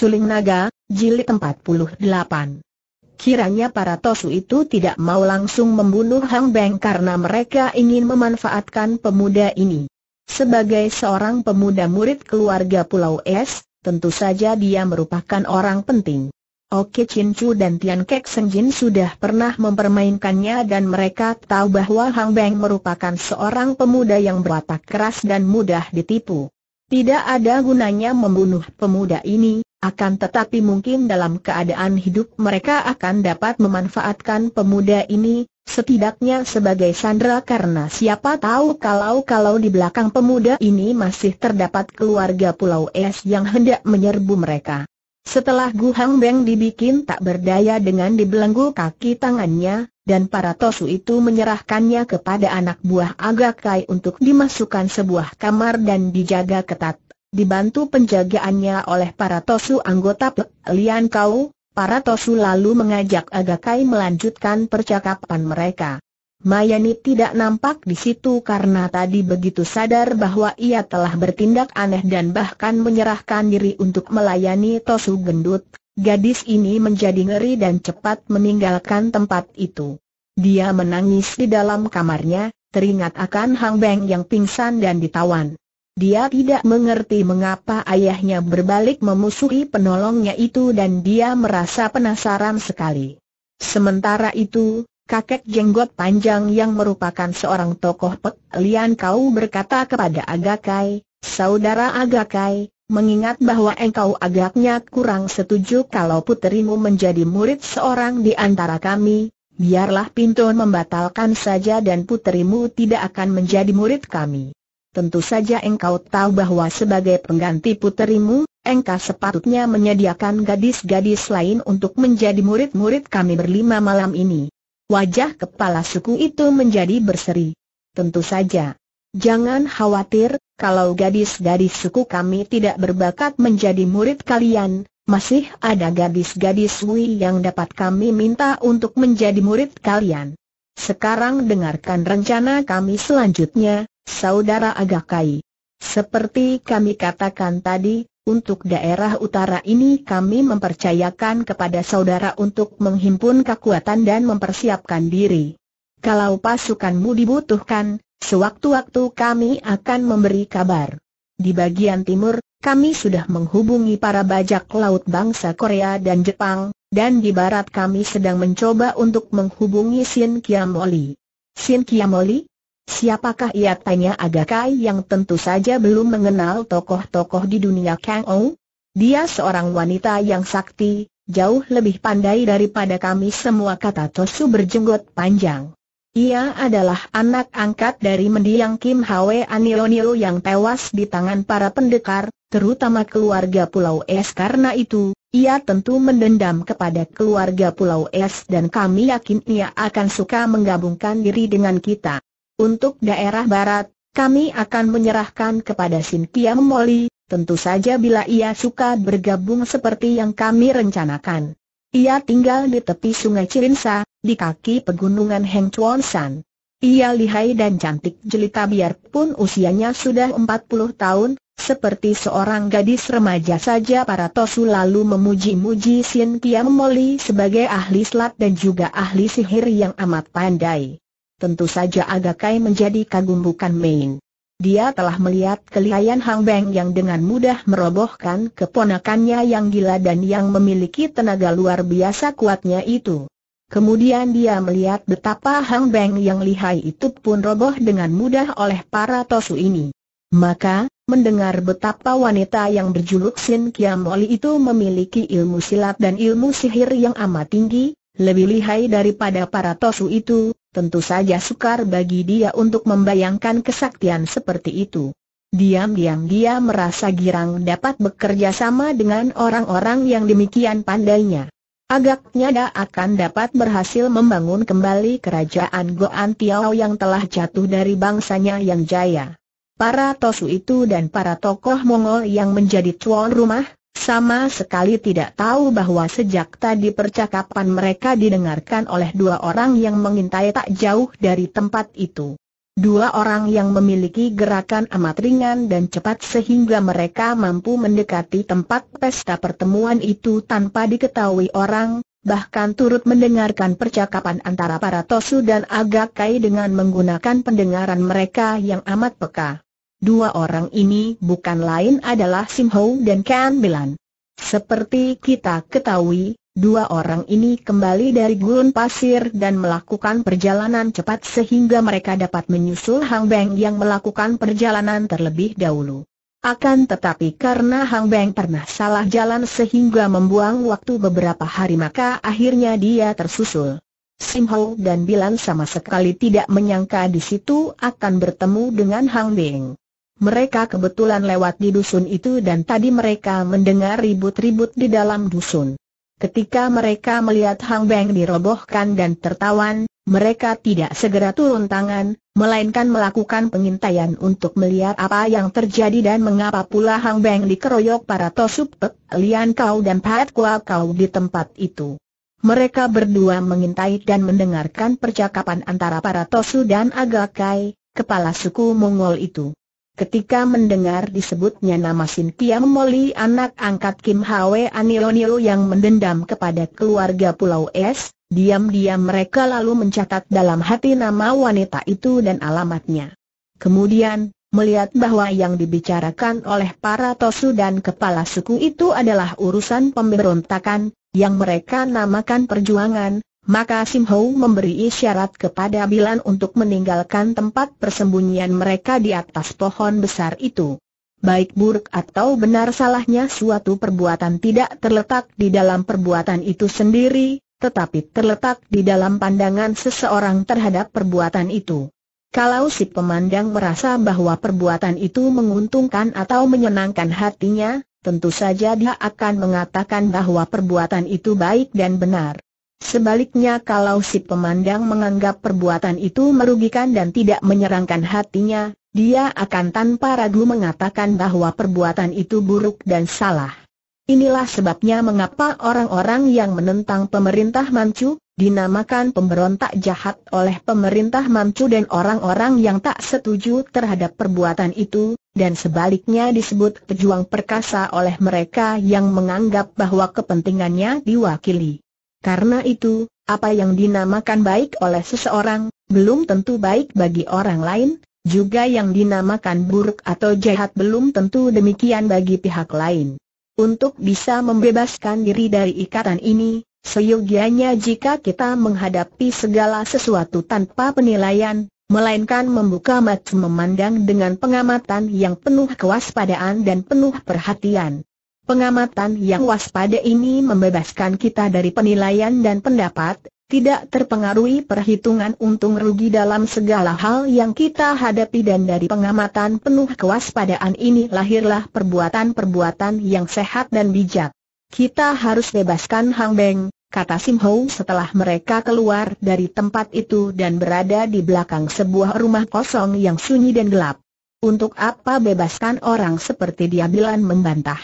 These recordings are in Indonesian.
Suling Naga, Jilid 48. Kiranya para Tosu itu tidak mau langsung membunuh Hang Beng karena mereka ingin memanfaatkan pemuda ini. Sebagai seorang pemuda murid keluarga Pulau Es, tentu saja dia merupakan orang penting. Oke Chin Chu dan Tian Kek Seng Jin sudah pernah mempermainkannya dan mereka tahu bahwa Hang Beng merupakan seorang pemuda yang berwatak keras dan mudah ditipu. Tidak ada gunanya membunuh pemuda ini, akan tetapi mungkin dalam keadaan hidup mereka akan dapat memanfaatkan pemuda ini, setidaknya sebagai sandera karena siapa tahu kalau-kalau di belakang pemuda ini masih terdapat keluarga Pulau Es yang hendak menyerbu mereka. Setelah Gu Hang Beng dibikin tak berdaya dengan dibelenggu kaki tangannya, dan para tosu itu menyerahkannya kepada anak buah Agakai untuk dimasukkan sebuah kamar dan dijaga ketat dibantu penjagaannya oleh para tosu anggota Lian Kau, para tosu lalu mengajak Agakai melanjutkan percakapan mereka. Mayani tidak nampak di situ karena tadi begitu sadar bahwa ia telah bertindak aneh dan bahkan menyerahkan diri untuk melayani Tosu Gendut. Gadis ini menjadi ngeri dan cepat meninggalkan tempat itu. Dia menangis di dalam kamarnya, teringat akan Hang Beng yang pingsan dan ditawan. Dia tidak mengerti mengapa ayahnya berbalik memusuhi penolongnya itu dan dia merasa penasaran sekali. Sementara itu, kakek jenggot panjang yang merupakan seorang tokoh Pek Lian Kau berkata kepada Agakai, Saudara Agakai, mengingat bahwa engkau agaknya kurang setuju kalau puterimu menjadi murid seorang di antara kami, biarlah Pinton membatalkan saja dan puterimu tidak akan menjadi murid kami. Tentu saja engkau tahu bahwa sebagai pengganti puterimu, engkau sepatutnya menyediakan gadis-gadis lain untuk menjadi murid-murid kami berlima malam ini. Wajah kepala suku itu menjadi berseri. Tentu saja. Jangan khawatir, kalau gadis-gadis suku kami tidak berbakat menjadi murid kalian, masih ada gadis-gadis Wei yang dapat kami minta untuk menjadi murid kalian. Sekarang dengarkan rencana kami selanjutnya, Saudara Agakai. Seperti kami katakan tadi, untuk daerah utara ini kami mempercayakan kepada saudara untuk menghimpun kekuatan dan mempersiapkan diri. Kalau pasukanmu dibutuhkan, sewaktu-waktu kami akan memberi kabar. Di bagian timur, kami sudah menghubungi para bajak laut bangsa Korea dan Jepang, dan di barat kami sedang mencoba untuk menghubungi Sin Kiamoli. Sin Kiamoli? Siapakah ia tanya Agakai yang tentu saja belum mengenal tokoh-tokoh di dunia Kang Ou? Dia seorang wanita yang sakti, jauh lebih pandai daripada kami semua kata Tosu berjenggot panjang. Ia adalah anak angkat dari mendiang Kim Hwe Anilonilo yang tewas di tangan para pendekar, terutama keluarga Pulau Es karena itu, ia tentu mendendam kepada keluarga Pulau Es dan kami yakin ia akan suka menggabungkan diri dengan kita. Untuk daerah barat, kami akan menyerahkan kepada Sintia Moli, tentu saja bila ia suka bergabung seperti yang kami rencanakan. Ia tinggal di tepi sungai Cirinsa, di kaki pegunungan Heng Chuan San. Ia lihai dan cantik jelita biarpun usianya sudah 40 tahun, seperti seorang gadis remaja saja para Tosu lalu memuji-muji Sin Kiam Moli sebagai ahli selat dan juga ahli sihir yang amat pandai. Tentu saja Agakai menjadi kagum bukan main. Dia telah melihat kelihayan Hang Beng yang dengan mudah merobohkan keponakannya yang gila dan yang memiliki tenaga luar biasa kuatnya itu. Kemudian dia melihat betapa Hang Beng yang lihai itu pun roboh dengan mudah oleh para tosu ini. Maka, mendengar betapa wanita yang berjuluk Sin Kiam Oli itu memiliki ilmu silat dan ilmu sihir yang amat tinggi, lebih lihai daripada para tosu itu, tentu saja sukar bagi dia untuk membayangkan kesaktian seperti itu. Diam-diam dia merasa girang dapat bekerja sama dengan orang-orang yang demikian pandainya. Agaknya dia akan dapat berhasil membangun kembali kerajaan Goan Tiao yang telah jatuh dari bangsanya yang jaya. Para tosu itu dan para tokoh Mongol yang menjadi tuan rumah, sama sekali tidak tahu bahwa sejak tadi percakapan mereka didengarkan oleh dua orang yang mengintai tak jauh dari tempat itu. Dua orang yang memiliki gerakan amat ringan dan cepat sehingga mereka mampu mendekati tempat pesta pertemuan itu tanpa diketahui orang, bahkan turut mendengarkan percakapan antara para Tosu dan Agakai dengan menggunakan pendengaran mereka yang amat peka. Dua orang ini bukan lain adalah Sim Ho dan Kan Bilan. Seperti kita ketahui, dua orang ini kembali dari gurun pasir dan melakukan perjalanan cepat sehingga mereka dapat menyusul Hang Beng yang melakukan perjalanan terlebih dahulu. Akan tetapi karena Hang Beng pernah salah jalan sehingga membuang waktu beberapa hari maka akhirnya dia tersusul. Sim Ho dan Bilan sama sekali tidak menyangka di situ akan bertemu dengan Hang Beng. Mereka kebetulan lewat di dusun itu dan tadi mereka mendengar ribut-ribut di dalam dusun. Ketika mereka melihat Hang Beng dirobohkan dan tertawan, mereka tidak segera turun tangan, melainkan melakukan pengintaian untuk melihat apa yang terjadi dan mengapa pula Hang Beng dikeroyok para Tosup Pek, Lian Kau dan Pahat Kua Kau di tempat itu. Mereka berdua mengintai dan mendengarkan percakapan antara para Tosu dan Agakai, kepala suku Mongol itu. Ketika mendengar disebutnya nama Sin Kiam anak angkat Kim Hwe Anilonio yang mendendam kepada keluarga Pulau Es, diam-diam mereka lalu mencatat dalam hati nama wanita itu dan alamatnya. Kemudian, melihat bahwa yang dibicarakan oleh para tosu dan kepala suku itu adalah urusan pemberontakan, yang mereka namakan perjuangan, maka Sim Ho memberi isyarat kepada Bilan untuk meninggalkan tempat persembunyian mereka di atas pohon besar itu. Baik buruk atau benar salahnya suatu perbuatan tidak terletak di dalam perbuatan itu sendiri, tetapi terletak di dalam pandangan seseorang terhadap perbuatan itu. Kalau si pemandang merasa bahwa perbuatan itu menguntungkan atau menyenangkan hatinya, tentu saja dia akan mengatakan bahwa perbuatan itu baik dan benar. Sebaliknya kalau si pemandang menganggap perbuatan itu merugikan dan tidak menyerangkan hatinya, dia akan tanpa ragu mengatakan bahwa perbuatan itu buruk dan salah. Inilah sebabnya mengapa orang-orang yang menentang pemerintah Manchu, dinamakan pemberontak jahat oleh pemerintah Manchu dan orang-orang yang tak setuju terhadap perbuatan itu, dan sebaliknya disebut pejuang perkasa oleh mereka yang menganggap bahwa kepentingannya diwakili. Karena itu, apa yang dinamakan baik oleh seseorang, belum tentu baik bagi orang lain, juga yang dinamakan buruk atau jahat belum tentu demikian bagi pihak lain. Untuk bisa membebaskan diri dari ikatan ini, seyogianya jika kita menghadapi segala sesuatu tanpa penilaian, melainkan membuka mata memandang dengan pengamatan yang penuh kewaspadaan dan penuh perhatian. Pengamatan yang waspada ini membebaskan kita dari penilaian dan pendapat, tidak terpengaruhi perhitungan untung rugi dalam segala hal yang kita hadapi dan dari pengamatan penuh kewaspadaan ini lahirlah perbuatan-perbuatan yang sehat dan bijak. Kita harus bebaskan Hang Beng, kata Sim Ho setelah mereka keluar dari tempat itu dan berada di belakang sebuah rumah kosong yang sunyi dan gelap. Untuk apa bebaskan orang seperti dia Bilan membantah?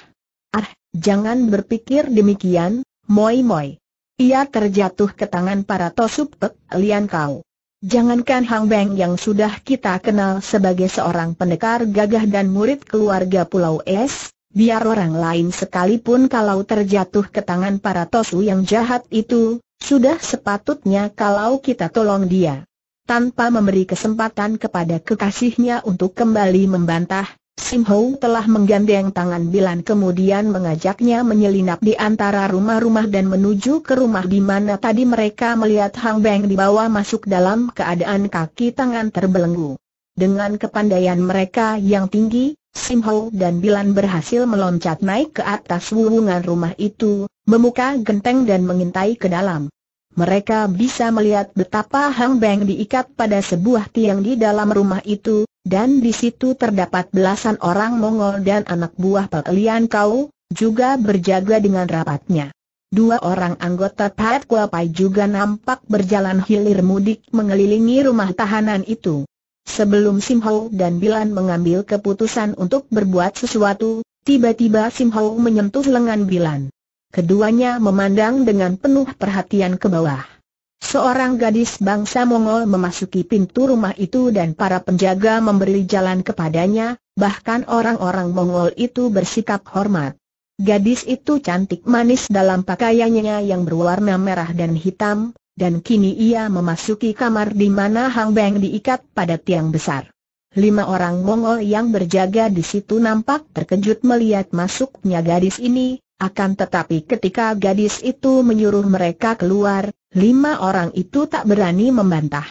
Ah, jangan berpikir demikian, Moi Moi. Ia terjatuh ke tangan para tosup pek lian kau. Jangankan Hang Beng yang sudah kita kenal sebagai seorang pendekar gagah dan murid keluarga Pulau Es, biar orang lain sekalipun kalau terjatuh ke tangan para tosu yang jahat itu, sudah sepatutnya kalau kita tolong dia. Tanpa memberi kesempatan kepada kekasihnya untuk kembali membantah, Sim Ho telah menggandeng tangan Bilan kemudian mengajaknya menyelinap di antara rumah-rumah dan menuju ke rumah di mana tadi mereka melihat Hang Beng dibawa masuk dalam keadaan kaki tangan terbelenggu. Dengan kepandaian mereka yang tinggi, Sim Ho dan Bilan berhasil meloncat naik ke atas wuwungan rumah itu, memuka genteng dan mengintai ke dalam. Mereka bisa melihat betapa Hang Beng diikat pada sebuah tiang di dalam rumah itu, dan di situ terdapat belasan orang Mongol dan anak buah Pelian Kau, juga berjaga dengan rapatnya. Dua orang anggota Pat Kuapai juga nampak berjalan hilir mudik mengelilingi rumah tahanan itu. Sebelum Sim Ho dan Bilan mengambil keputusan untuk berbuat sesuatu, tiba-tiba Sim Ho menyentuh lengan Bilan. Keduanya memandang dengan penuh perhatian ke bawah. Seorang gadis bangsa Mongol memasuki pintu rumah itu dan para penjaga memberi jalan kepadanya, bahkan orang-orang Mongol itu bersikap hormat. Gadis itu cantik manis dalam pakaiannya yang berwarna merah dan hitam, dan kini ia memasuki kamar di mana Hang Beng diikat pada tiang besar. Lima orang Mongol yang berjaga di situ nampak terkejut melihat masuknya gadis ini, akan tetapi ketika gadis itu menyuruh mereka keluar, lima orang itu tak berani membantah.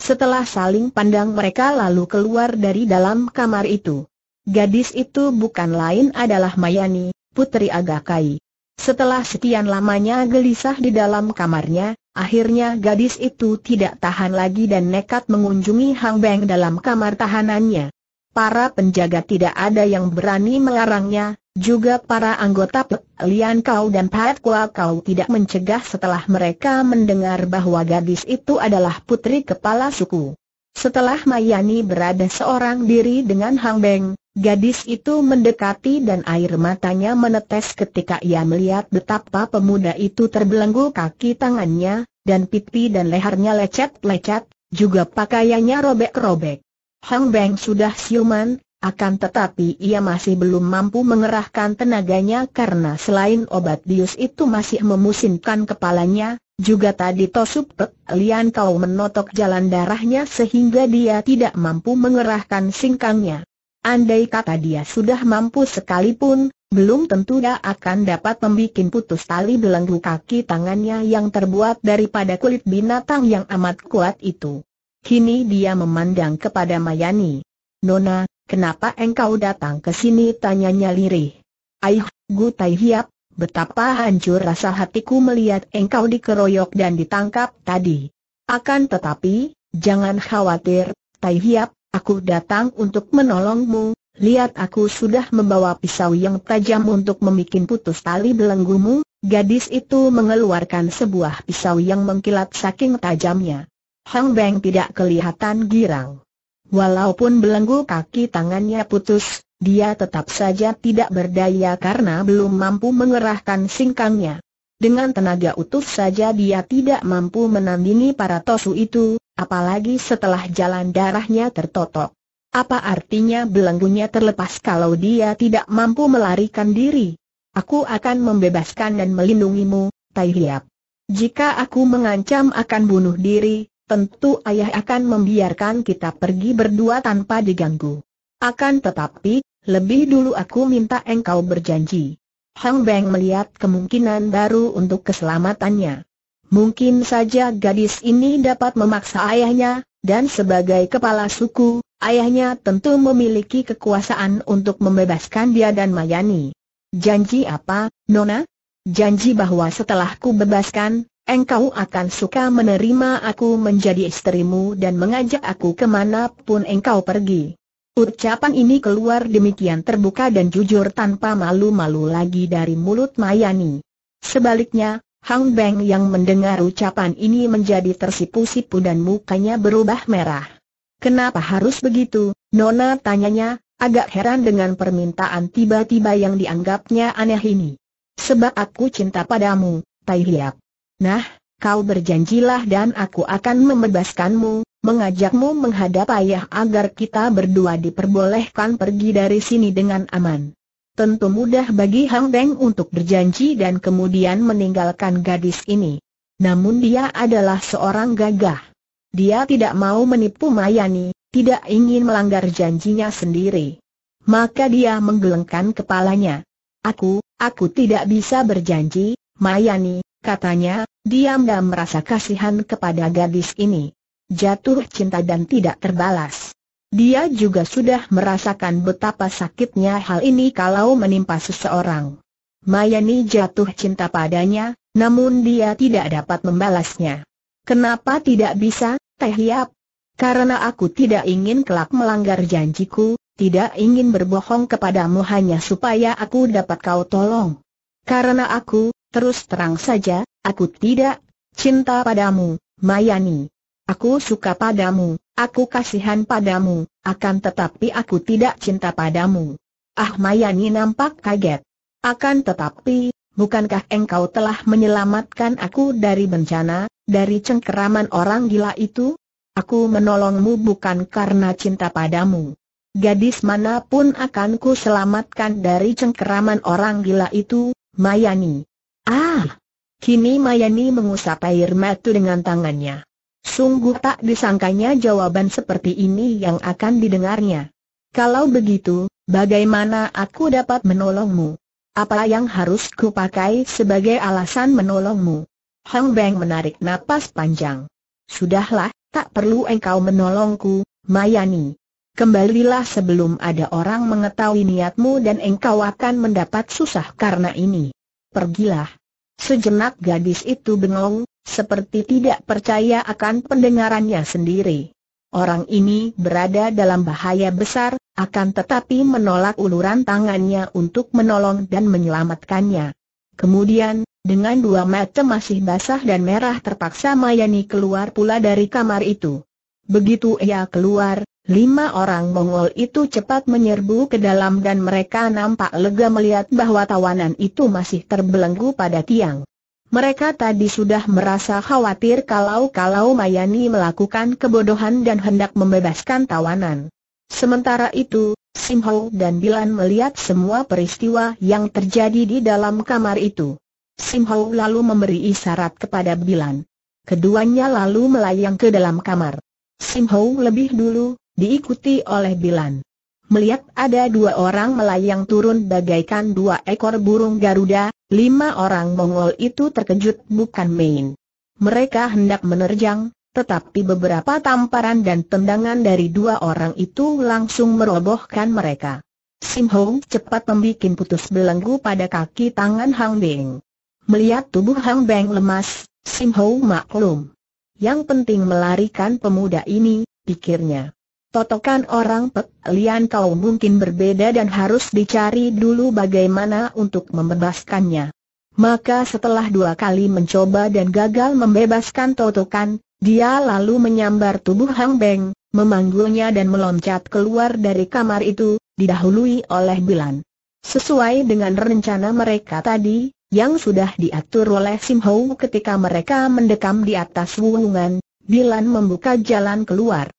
Setelah saling pandang mereka lalu keluar dari dalam kamar itu. Gadis itu bukan lain adalah Mayani, putri Agakai. Setelah sekian lamanya gelisah di dalam kamarnya, akhirnya gadis itu tidak tahan lagi dan nekat mengunjungi Hang Beng dalam kamar tahanannya. Para penjaga tidak ada yang berani melarangnya, juga para anggota Lian Kau dan Pat Kua Kau tidak mencegah setelah mereka mendengar bahwa gadis itu adalah putri kepala suku. Setelah Mayani berada seorang diri dengan Hang Beng, gadis itu mendekati dan air matanya menetes ketika ia melihat betapa pemuda itu terbelenggu kaki tangannya, dan pipi dan lehernya lecet-lecet, juga pakaiannya robek-robek. Hang Beng sudah siuman, akan tetapi ia masih belum mampu mengerahkan tenaganya karena selain obat bius itu masih memusingkan kepalanya, juga tadi Tosup Lian Kau menotok jalan darahnya sehingga dia tidak mampu mengerahkan singkangnya. Andai kata dia sudah mampu sekalipun, belum tentu dia akan dapat membuat putus tali belenggu kaki tangannya yang terbuat daripada kulit binatang yang amat kuat itu. Kini dia memandang kepada Mayani. Nona, Kenapa engkau datang ke sini? Tanyanya lirih. Aih, Gu Tai Hiap, betapa hancur rasa hatiku melihat engkau dikeroyok dan ditangkap tadi. Akan tetapi, jangan khawatir, Tai Hiap, aku datang untuk menolongmu. Lihat aku sudah membawa pisau yang tajam untuk membuat putus tali belenggumu. Gadis itu mengeluarkan sebuah pisau yang mengkilat saking tajamnya. Hang Beng tidak kelihatan girang. Walaupun belenggu kaki tangannya putus, dia tetap saja tidak berdaya karena belum mampu mengerahkan singkangnya. Dengan tenaga utuh saja dia tidak mampu menandingi para tosu itu, apalagi setelah jalan darahnya tertotok. Apa artinya belenggunya terlepas kalau dia tidak mampu melarikan diri? Aku akan membebaskan dan melindungimu, Tai Hiap. Jika aku mengancam akan bunuh diri, tentu ayah akan membiarkan kita pergi berdua tanpa diganggu. Akan tetapi, lebih dulu aku minta engkau berjanji. Hang Beng melihat kemungkinan baru untuk keselamatannya. Mungkin saja gadis ini dapat memaksa ayahnya, dan sebagai kepala suku, ayahnya tentu memiliki kekuasaan untuk membebaskan dia dan Mayani. Janji apa, Nona? Janji bahwa setelah ku bebaskan, engkau akan suka menerima aku menjadi istrimu dan mengajak aku kemanapun engkau pergi. Ucapan ini keluar demikian terbuka dan jujur tanpa malu-malu lagi dari mulut Mayani. Sebaliknya, Hang Beng yang mendengar ucapan ini menjadi tersipu-sipu dan mukanya berubah merah. Kenapa harus begitu, Nona tanyanya, agak heran dengan permintaan tiba-tiba yang dianggapnya aneh ini. Sebab aku cinta padamu, Tai Hiap. Nah, kau berjanjilah dan aku akan membebaskanmu, mengajakmu menghadap ayah agar kita berdua diperbolehkan pergi dari sini dengan aman. Tentu mudah bagi Hang Deng untuk berjanji dan kemudian meninggalkan gadis ini. Namun dia adalah seorang gagah. Dia tidak mau menipu Mayani, tidak ingin melanggar janjinya sendiri. Maka dia menggelengkan kepalanya. Aku, aku tidak bisa berjanji, Mayani, Katanya, dia enggak merasa kasihan kepada gadis ini. Jatuh cinta dan tidak terbalas. Dia juga sudah merasakan betapa sakitnya hal ini kalau menimpa seseorang. Mayani jatuh cinta padanya, namun dia tidak dapat membalasnya. Kenapa tidak bisa, Teh Hiap? Karena aku tidak ingin kelak melanggar janjiku, tidak ingin berbohong kepadamu hanya supaya aku dapat kau tolong. Karena aku, Terus terang saja, aku tidak cinta padamu, Mayani. Aku suka padamu, aku kasihan padamu, akan tetapi aku tidak cinta padamu. Ah Mayani nampak kaget. Akan tetapi, bukankah engkau telah menyelamatkan aku dari bencana, dari cengkeraman orang gila itu? Aku menolongmu bukan karena cinta padamu. Gadis manapun akan ku selamatkan dari cengkeraman orang gila itu, Mayani. Ah! Kini Mayani mengusap air mata dengan tangannya. Sungguh tak disangkanya jawaban seperti ini yang akan didengarnya. Kalau begitu, bagaimana aku dapat menolongmu? Apa yang harus kupakai sebagai alasan menolongmu? Hang Beng menarik napas panjang. Sudahlah, tak perlu engkau menolongku, Mayani. Kembalilah sebelum ada orang mengetahui niatmu dan engkau akan mendapat susah karena ini pergilah. Sejenak gadis itu bengong, seperti tidak percaya akan pendengarannya sendiri. Orang ini berada dalam bahaya besar, akan tetapi menolak uluran tangannya untuk menolong dan menyelamatkannya. Kemudian, dengan dua mata masih basah dan merah terpaksa Mayani keluar pula dari kamar itu. Begitu ia keluar, Lima orang Mongol itu cepat menyerbu ke dalam dan mereka nampak lega melihat bahwa tawanan itu masih terbelenggu pada tiang. Mereka tadi sudah merasa khawatir kalau-kalau Mayani melakukan kebodohan dan hendak membebaskan tawanan. Sementara itu, Simho dan Bilan melihat semua peristiwa yang terjadi di dalam kamar itu. Simho lalu memberi isyarat kepada Bilan. Keduanya lalu melayang ke dalam kamar. Simho lebih dulu, diikuti oleh Bilan. Melihat ada dua orang melayang turun bagaikan dua ekor burung Garuda, lima orang Mongol itu terkejut bukan main. Mereka hendak menerjang, tetapi beberapa tamparan dan tendangan dari dua orang itu langsung merobohkan mereka. Sim Hong cepat membuat putus belenggu pada kaki tangan Hang Beng. Melihat tubuh Hang Beng lemas, Sim Hong maklum. Yang penting melarikan pemuda ini, pikirnya. Totokan orang Pek Lian kau mungkin berbeda dan harus dicari dulu bagaimana untuk membebaskannya. Maka setelah dua kali mencoba dan gagal membebaskan Totokan, dia lalu menyambar tubuh Hang Beng, memanggulnya dan meloncat keluar dari kamar itu, didahului oleh Bilan. Sesuai dengan rencana mereka tadi, yang sudah diatur oleh Sim Hou ketika mereka mendekam di atas wungan, Bilan membuka jalan keluar.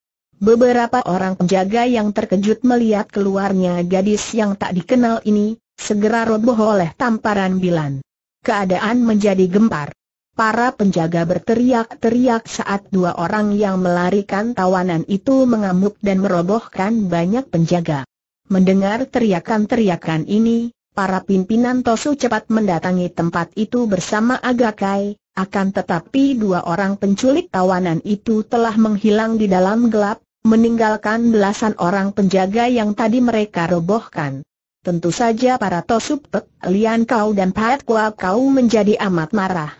Beberapa orang penjaga yang terkejut melihat keluarnya gadis yang tak dikenal ini, segera roboh oleh tamparan Bilan. Keadaan menjadi gempar. Para penjaga berteriak-teriak saat dua orang yang melarikan tawanan itu mengamuk dan merobohkan banyak penjaga. Mendengar teriakan-teriakan ini, para pimpinan Tosu cepat mendatangi tempat itu bersama Agakai, akan tetapi dua orang penculik tawanan itu telah menghilang di dalam gelap, meninggalkan belasan orang penjaga yang tadi mereka robohkan. Tentu saja para Tosup Pek, Lian Kau dan Pat Kua Kau menjadi amat marah.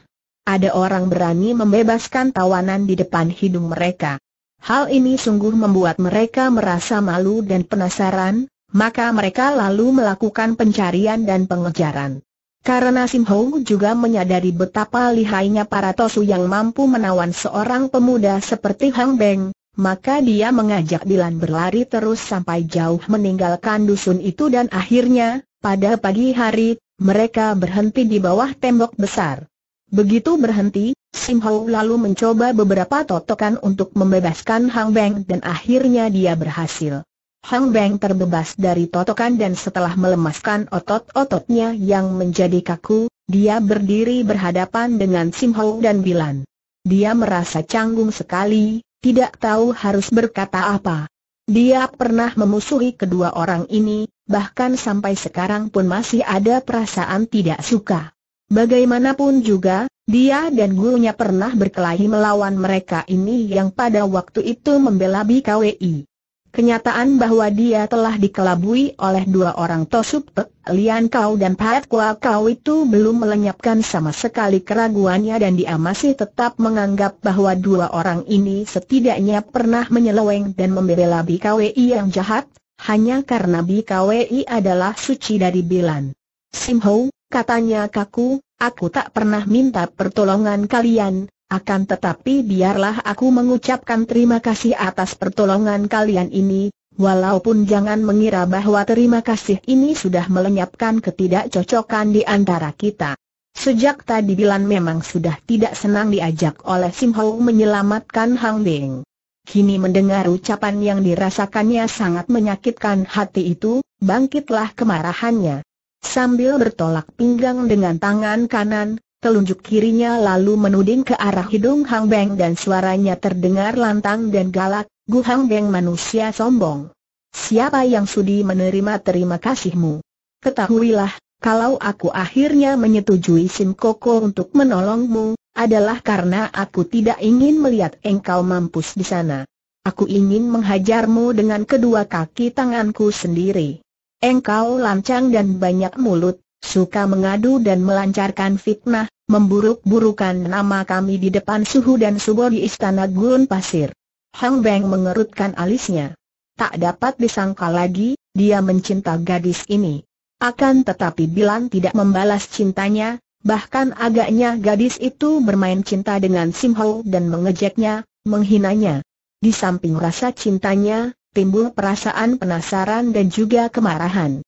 Ada orang berani membebaskan tawanan di depan hidung mereka. Hal ini sungguh membuat mereka merasa malu dan penasaran, maka mereka lalu melakukan pencarian dan pengejaran. Karena Sim Ho juga menyadari betapa lihainya para tosu yang mampu menawan seorang pemuda seperti Hang Beng, maka dia mengajak Dilan berlari terus sampai jauh meninggalkan dusun itu dan akhirnya, pada pagi hari, mereka berhenti di bawah tembok besar. Begitu berhenti, Sim Hau lalu mencoba beberapa totokan untuk membebaskan Hang Beng dan akhirnya dia berhasil. Hang Beng terbebas dari totokan dan setelah melemaskan otot-ototnya yang menjadi kaku, dia berdiri berhadapan dengan Sim Hau dan Bilan. Dia merasa canggung sekali, tidak tahu harus berkata apa. Dia pernah memusuhi kedua orang ini, bahkan sampai sekarang pun masih ada perasaan tidak suka. Bagaimanapun juga, dia dan gurunya pernah berkelahi melawan mereka ini yang pada waktu itu membela BKWI. Kenyataan bahwa dia telah dikelabui oleh dua orang Tosup Lian Kau dan Pat Kua Kau itu belum melenyapkan sama sekali keraguannya dan dia masih tetap menganggap bahwa dua orang ini setidaknya pernah menyeleweng dan membela BKWI yang jahat, hanya karena BKWI adalah suci dari Bilan. Sim Ho, katanya kaku, aku tak pernah minta pertolongan kalian, akan tetapi biarlah aku mengucapkan terima kasih atas pertolongan kalian ini, walaupun jangan mengira bahwa terima kasih ini sudah melenyapkan ketidakcocokan di antara kita. Sejak tadi Bilan memang sudah tidak senang diajak oleh Sim Ho menyelamatkan Hang Beng. Kini mendengar ucapan yang dirasakannya sangat menyakitkan hati itu, bangkitlah kemarahannya. Sambil bertolak pinggang dengan tangan kanan, telunjuk kirinya lalu menuding ke arah hidung Hang Beng dan suaranya terdengar lantang dan galak, Gu Hang Beng manusia sombong. Siapa yang sudi menerima terima kasihmu? Ketahuilah, kalau aku akhirnya menyetujui Sim Koko untuk menolongmu, adalah karena aku tidak ingin melihat engkau mampus di sana. Aku ingin menghajarmu dengan kedua kaki tanganku sendiri. Engkau lancang dan banyak mulut, suka mengadu dan melancarkan fitnah, memburuk-burukan nama kami di depan suhu dan subuh di istana gurun pasir. Hang Beng mengerutkan alisnya. Tak dapat disangka lagi, dia mencinta gadis ini. Akan tetapi Bilan tidak membalas cintanya, bahkan agaknya gadis itu bermain cinta dengan Sim Ho dan mengejeknya, menghinanya. Di samping rasa cintanya, timbul perasaan penasaran dan juga kemarahan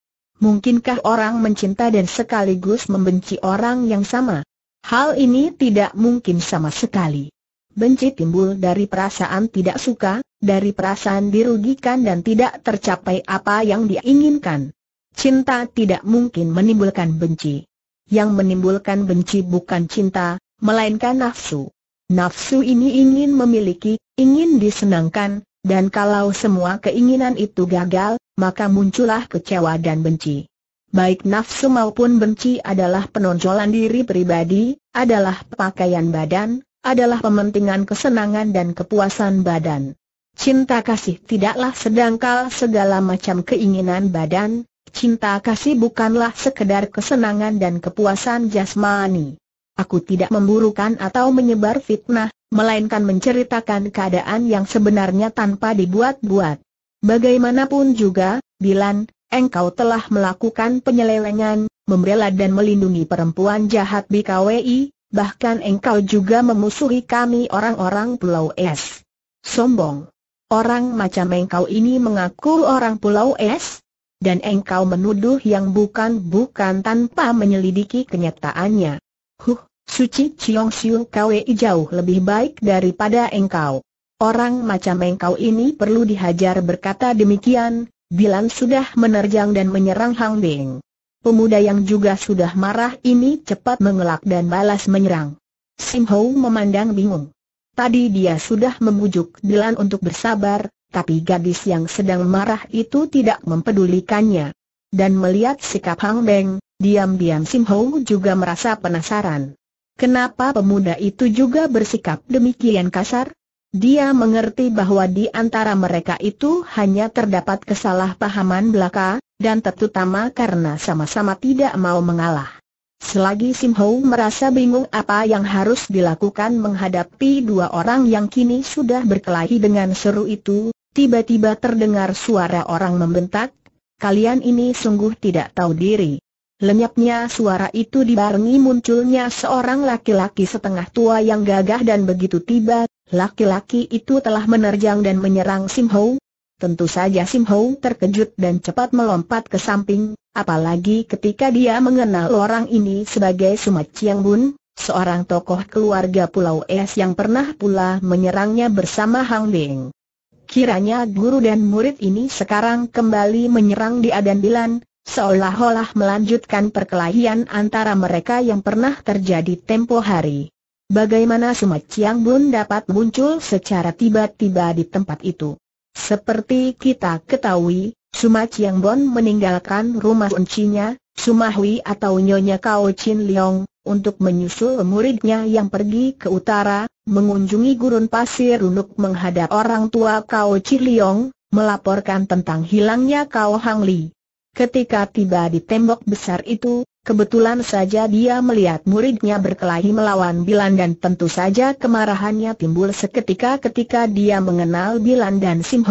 mungkinkah orang mencinta dan sekaligus membenci orang yang sama? Hal ini tidak mungkin sama sekali. Benci timbul dari perasaan tidak suka, dari perasaan dirugikan dan tidak tercapai apa yang diinginkan. Cinta tidak mungkin menimbulkan benci. Yang menimbulkan benci bukan cinta, melainkan nafsu. Nafsu ini ingin memiliki, ingin disenangkan, dan kalau semua keinginan itu gagal, maka muncullah kecewa dan benci. Baik nafsu maupun benci adalah penonjolan diri pribadi, adalah pakaian badan, adalah pementingan kesenangan dan kepuasan badan. Cinta kasih tidaklah sedangkal segala macam keinginan badan, cinta kasih bukanlah sekedar kesenangan dan kepuasan jasmani. Aku tidak memburukan atau menyebar fitnah, melainkan menceritakan keadaan yang sebenarnya tanpa dibuat-buat. Bagaimanapun juga, Dilan, engkau telah melakukan penyelewengan, membela dan melindungi perempuan jahat BKWI, bahkan engkau juga memusuhi kami orang-orang Pulau Es. Sombong. Orang macam engkau ini mengaku orang Pulau Es? Dan engkau menuduh yang bukan-bukan tanpa menyelidiki kenyataannya. Huh, Suci Chiong Siu Kwei jauh lebih baik daripada engkau. Orang macam engkau ini perlu dihajar berkata demikian, Bilan sudah menerjang dan menyerang Hang Beng. Pemuda yang juga sudah marah ini cepat mengelak dan balas menyerang. Sim Ho memandang bingung. Tadi dia sudah membujuk Bilan untuk bersabar, tapi gadis yang sedang marah itu tidak mempedulikannya. Dan melihat sikap Hang Beng, Diam-diam Sim Ho juga merasa penasaran. Kenapa pemuda itu juga bersikap demikian kasar? Dia mengerti bahwa di antara mereka itu hanya terdapat kesalahpahaman belaka, dan terutama karena sama-sama tidak mau mengalah. Selagi Sim Ho merasa bingung apa yang harus dilakukan menghadapi dua orang yang kini sudah berkelahi dengan seru itu, tiba-tiba terdengar suara orang membentak, kalian ini sungguh tidak tahu diri. Lenyapnya suara itu dibarengi munculnya seorang laki-laki setengah tua yang gagah dan begitu tiba, laki-laki itu telah menerjang dan menyerang Sim Ho. Tentu saja Sim Ho terkejut dan cepat melompat ke samping, apalagi ketika dia mengenal orang ini sebagai Sumat Chiang Bun, seorang tokoh keluarga Pulau Es yang pernah pula menyerangnya bersama Hang Beng. Kiranya guru dan murid ini sekarang kembali menyerang di Adan Bilan, Seolah-olah melanjutkan perkelahian antara mereka yang pernah terjadi tempo hari. Bagaimana Sumat Chiang Bun dapat muncul secara tiba-tiba di tempat itu? Seperti kita ketahui, Sumat Chiang Bun meninggalkan rumah kuncinya, Sumahui atau Nyonya Kao Chin Leong, untuk menyusul muridnya yang pergi ke utara, mengunjungi gurun pasir untuk menghadap orang tua Kao Chin Leong, melaporkan tentang hilangnya Kao Hang Li. Ketika tiba di tembok besar itu, kebetulan saja dia melihat muridnya berkelahi melawan Bilan dan tentu saja kemarahannya timbul seketika ketika dia mengenal Bilan dan Sim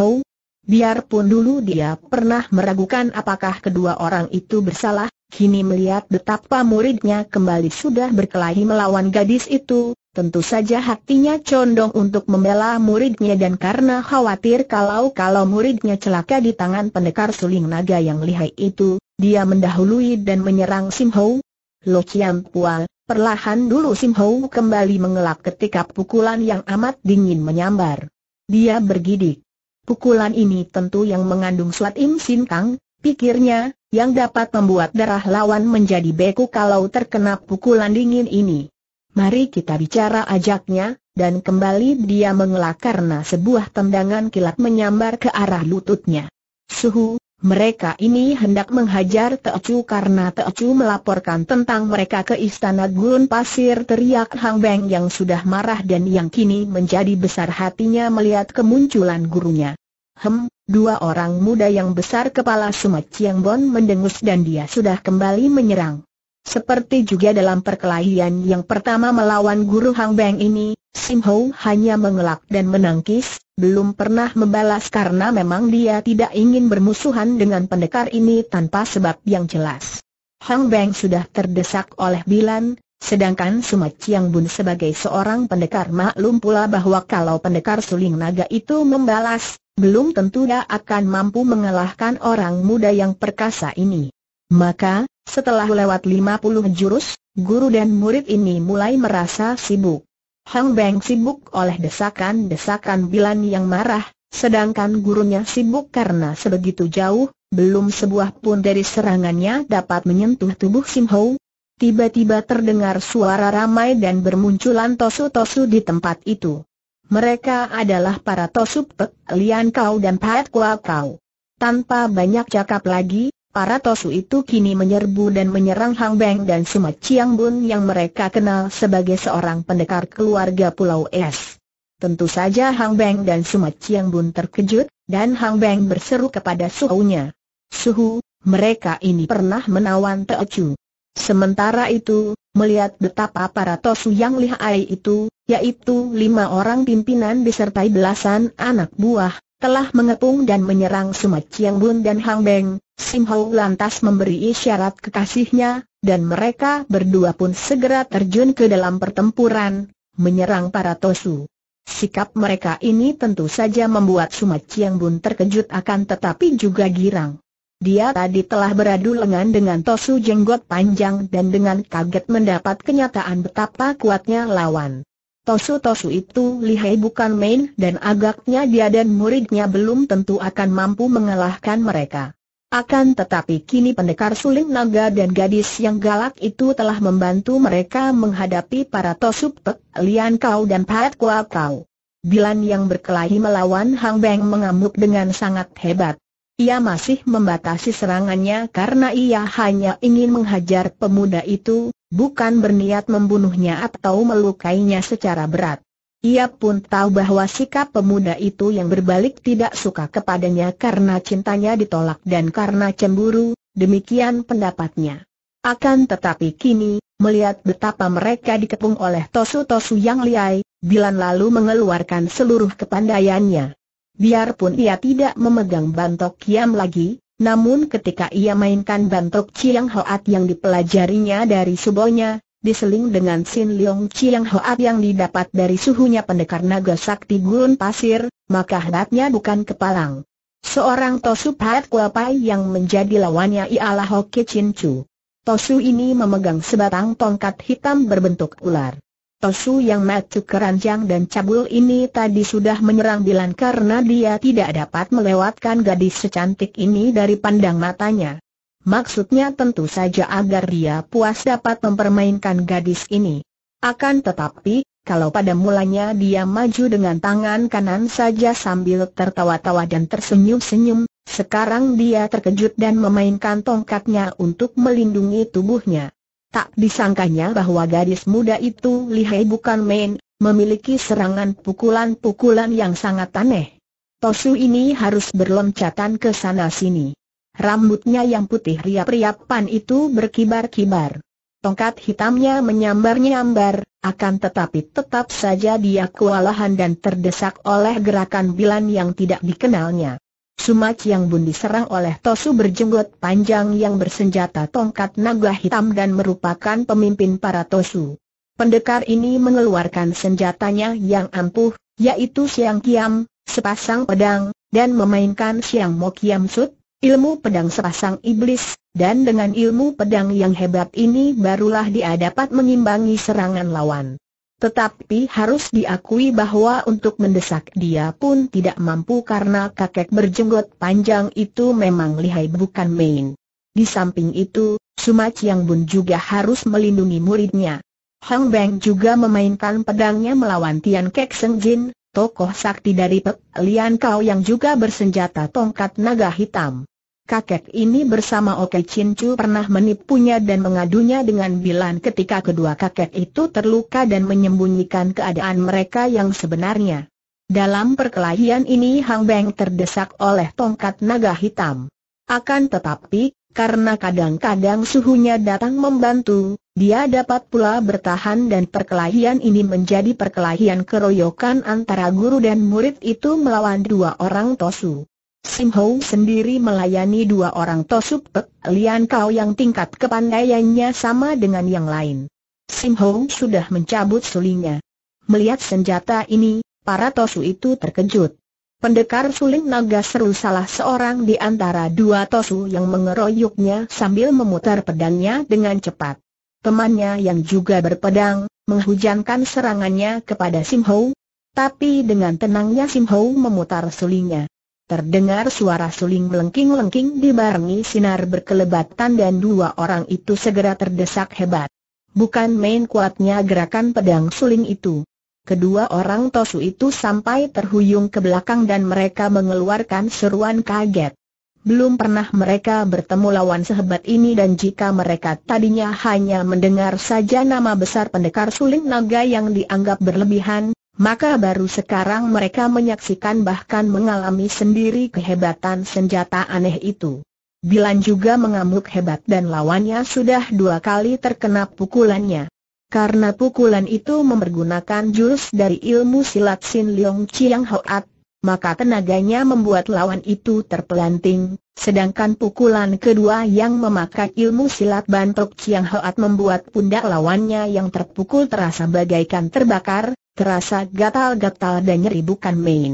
Biarpun dulu dia pernah meragukan apakah kedua orang itu bersalah, kini melihat betapa muridnya kembali sudah berkelahi melawan gadis itu, tentu saja hatinya condong untuk membela muridnya dan karena khawatir kalau-kalau muridnya celaka di tangan pendekar suling naga yang lihai itu, dia mendahului dan menyerang Sim Ho. Lo Chiam Pual, perlahan dulu Sim kembali mengelak ketika pukulan yang amat dingin menyambar. Dia bergidik. Pukulan ini tentu yang mengandung suat Im Sin Kang, pikirnya, yang dapat membuat darah lawan menjadi beku kalau terkena pukulan dingin ini. Mari kita bicara ajaknya, dan kembali dia mengelak karena sebuah tendangan kilat menyambar ke arah lututnya. Suhu, mereka ini hendak menghajar Teocu karena Teocu melaporkan tentang mereka ke istana gurun pasir teriak Hang Beng yang sudah marah dan yang kini menjadi besar hatinya melihat kemunculan gurunya. Hem, dua orang muda yang besar kepala Sumat Chiang Bon mendengus dan dia sudah kembali menyerang. Seperti juga dalam perkelahian yang pertama melawan Guru Hang Beng ini, Sim Ho hanya mengelak dan menangkis, belum pernah membalas karena memang dia tidak ingin bermusuhan dengan pendekar ini tanpa sebab yang jelas. Hang Beng sudah terdesak oleh Bilan, Sedangkan Sumat Chiang Bun sebagai seorang pendekar maklum pula bahwa kalau pendekar suling naga itu membalas, belum tentu dia akan mampu mengalahkan orang muda yang perkasa ini. Maka, setelah lewat 50 jurus, guru dan murid ini mulai merasa sibuk. Hang Beng sibuk oleh desakan-desakan Bilan yang marah, sedangkan gurunya sibuk karena sebegitu jauh, belum sebuah pun dari serangannya dapat menyentuh tubuh Sim Hou tiba-tiba terdengar suara ramai dan bermunculan tosu-tosu di tempat itu. Mereka adalah para tosu Pek Lian Kau dan Pat Kua Kau. Tanpa banyak cakap lagi, para tosu itu kini menyerbu dan menyerang Hang Beng dan Sumat Chiang Bun yang mereka kenal sebagai seorang pendekar keluarga Pulau Es. Tentu saja Hang Beng dan Sumat Chiang Bun terkejut, dan Hang Beng berseru kepada suhunya. Suhu, mereka ini pernah menawan Chu. Sementara itu, melihat betapa para tosu yang lihai itu, yaitu lima orang pimpinan disertai belasan anak buah, telah mengepung dan menyerang Sumat Chiang Bun dan Hang Beng, Sim Ho lantas memberi isyarat kekasihnya, dan mereka berdua pun segera terjun ke dalam pertempuran, menyerang para tosu. Sikap mereka ini tentu saja membuat Sumat Chiang Bun terkejut akan tetapi juga girang. Dia tadi telah beradu lengan dengan Tosu jenggot panjang dan dengan kaget mendapat kenyataan betapa kuatnya lawan. Tosu-tosu itu lihai bukan main dan agaknya dia dan muridnya belum tentu akan mampu mengalahkan mereka. Akan tetapi kini pendekar suling naga dan gadis yang galak itu telah membantu mereka menghadapi para Tosu Pek, Lian Kau dan Pat Kua Kau. Dilan yang berkelahi melawan Hang Beng mengamuk dengan sangat hebat. Ia masih membatasi serangannya karena ia hanya ingin menghajar pemuda itu, bukan berniat membunuhnya atau melukainya secara berat. Ia pun tahu bahwa sikap pemuda itu yang berbalik tidak suka kepadanya karena cintanya ditolak dan karena cemburu, demikian pendapatnya. Akan tetapi kini, melihat betapa mereka dikepung oleh tosu-tosu yang liai, Bilan lalu mengeluarkan seluruh kepandaiannya. Biarpun ia tidak memegang bantok Kiam lagi, namun ketika ia mainkan bantok Chiang Hoat yang dipelajarinya dari subonya, diseling dengan Sin Leong Chiang Hoat yang didapat dari suhunya pendekar naga sakti gurun pasir, maka hebatnya bukan kepalang. Seorang Tosu Pat Kuapai yang menjadi lawannya ialah Hoke Chin Chu. Tosu ini memegang sebatang tongkat hitam berbentuk ular. Tosu yang matu keranjang dan cabul ini tadi sudah menyerang Bilan karena dia tidak dapat melewatkan gadis secantik ini dari pandang matanya. Maksudnya tentu saja agar dia puas dapat mempermainkan gadis ini. Akan tetapi, kalau pada mulanya dia maju dengan tangan kanan saja sambil tertawa-tawa dan tersenyum-senyum, sekarang dia terkejut dan memainkan tongkatnya untuk melindungi tubuhnya. Tak disangkanya bahwa gadis muda itu lihai bukan main, memiliki serangan pukulan-pukulan yang sangat aneh. Tosu ini harus berloncatan ke sana-sini. Rambutnya yang putih riap-riapan itu berkibar-kibar. Tongkat hitamnya menyambar-nyambar, akan tetapi tetap saja dia kewalahan dan terdesak oleh gerakan bilan yang tidak dikenalnya. Sumac yang Bun diserang oleh Tosu berjenggot panjang yang bersenjata tongkat naga hitam dan merupakan pemimpin para Tosu. Pendekar ini mengeluarkan senjatanya yang ampuh, yaitu Siang Kiam, sepasang pedang, dan memainkan Siang Mo Kiam Sut, ilmu pedang sepasang iblis, dan dengan ilmu pedang yang hebat ini barulah dia dapat mengimbangi serangan lawan. Tetapi harus diakui bahwa untuk mendesak dia pun tidak mampu karena kakek berjenggot panjang itu memang lihai bukan main. Di samping itu, Sumac Yang Bun juga harus melindungi muridnya. Hong Beng juga memainkan pedangnya melawan Tian Kek Seng Jin, tokoh sakti dari Pek Lian Kau yang juga bersenjata tongkat naga hitam kakek ini bersama Oke Cincu pernah menipunya dan mengadunya dengan Bilan ketika kedua kakek itu terluka dan menyembunyikan keadaan mereka yang sebenarnya. Dalam perkelahian ini Hang Beng terdesak oleh tongkat naga hitam. Akan tetapi, karena kadang-kadang suhunya datang membantu, dia dapat pula bertahan dan perkelahian ini menjadi perkelahian keroyokan antara guru dan murid itu melawan dua orang tosu. Sim Ho sendiri melayani dua orang Tosup Pek, Lian Kau yang tingkat kepandaiannya sama dengan yang lain. Sim Ho sudah mencabut sulingnya. Melihat senjata ini, para Tosu itu terkejut. Pendekar suling naga seru salah seorang di antara dua Tosu yang mengeroyoknya sambil memutar pedangnya dengan cepat. Temannya yang juga berpedang, menghujankan serangannya kepada Sim Ho. Tapi dengan tenangnya Sim Ho memutar sulingnya. Terdengar suara suling melengking-lengking dibarengi sinar berkelebatan dan dua orang itu segera terdesak hebat. Bukan main kuatnya gerakan pedang suling itu. Kedua orang tosu itu sampai terhuyung ke belakang dan mereka mengeluarkan seruan kaget. Belum pernah mereka bertemu lawan sehebat ini dan jika mereka tadinya hanya mendengar saja nama besar pendekar suling naga yang dianggap berlebihan, maka baru sekarang mereka menyaksikan bahkan mengalami sendiri kehebatan senjata aneh itu. Bilan juga mengamuk hebat dan lawannya sudah dua kali terkena pukulannya. Karena pukulan itu mempergunakan jurus dari ilmu silat Sin Leong Chiang Hoat, maka tenaganya membuat lawan itu terpelanting, Sedangkan pukulan kedua yang memakai ilmu silat bantok Chiang Hoat membuat pundak lawannya yang terpukul terasa bagaikan terbakar, terasa gatal-gatal dan nyeri bukan main.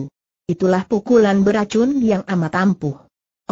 Itulah pukulan beracun yang amat ampuh.